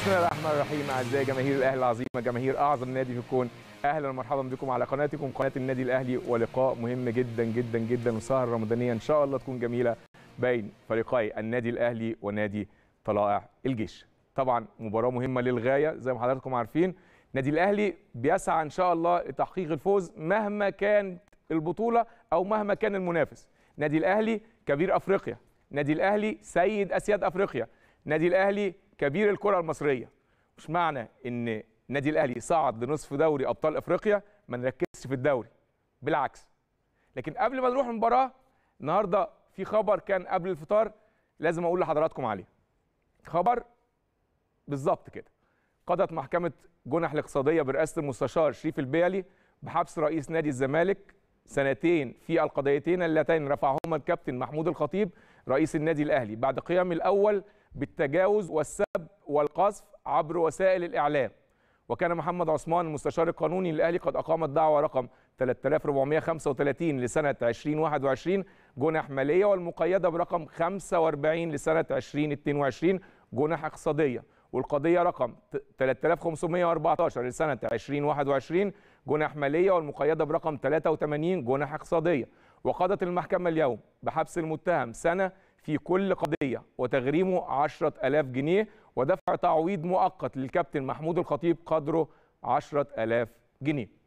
بسم الله الرحمن الرحيم اعزائي جماهير الاهلي العظيمه جماهير اعظم نادي في الكون اهلا ومرحبا بكم على قناتكم قناه النادي الاهلي ولقاء مهم جدا جدا جدا وسهره رمضانيه ان شاء الله تكون جميله بين فريقي النادي الاهلي ونادي طلائع الجيش طبعا مباراه مهمه للغايه زي ما حضراتكم عارفين النادي الاهلي بيسعى ان شاء الله لتحقيق الفوز مهما كانت البطوله او مهما كان المنافس نادي الاهلي كبير افريقيا نادي الاهلي سيد اسياد افريقيا نادي الاهلي كبير الكره المصريه مش معنى ان نادي الاهلي صعد لنصف دوري ابطال افريقيا ما نركزش في الدوري بالعكس لكن قبل ما نروح المباراه النهارده في خبر كان قبل الفطار لازم اقول لحضراتكم عليه خبر بالظبط كده قضت محكمه جنح الاقتصاديه برئاسه المستشار شريف البيلي بحبس رئيس نادي الزمالك سنتين في القضيتين اللتين رفعهما الكابتن محمود الخطيب رئيس النادي الاهلي بعد قيام الاول بالتجاوز والسب والقذف عبر وسائل الإعلام وكان محمد عثمان المستشار القانوني للأهلي قد أقام الدعوة رقم 3435 لسنة 2021 جنح مالية والمقيدة برقم 45 لسنة 2022 جنح اقتصادية والقضية رقم 3514 لسنة 2021 جنح مالية والمقيدة برقم 83 جنح اقتصادية وقضت المحكمة اليوم بحبس المتهم سنة في كل قضية وتغريمه 10000 جنيه ودفع تعويض مؤقت للكابتن محمود الخطيب قدره 10000 جنيه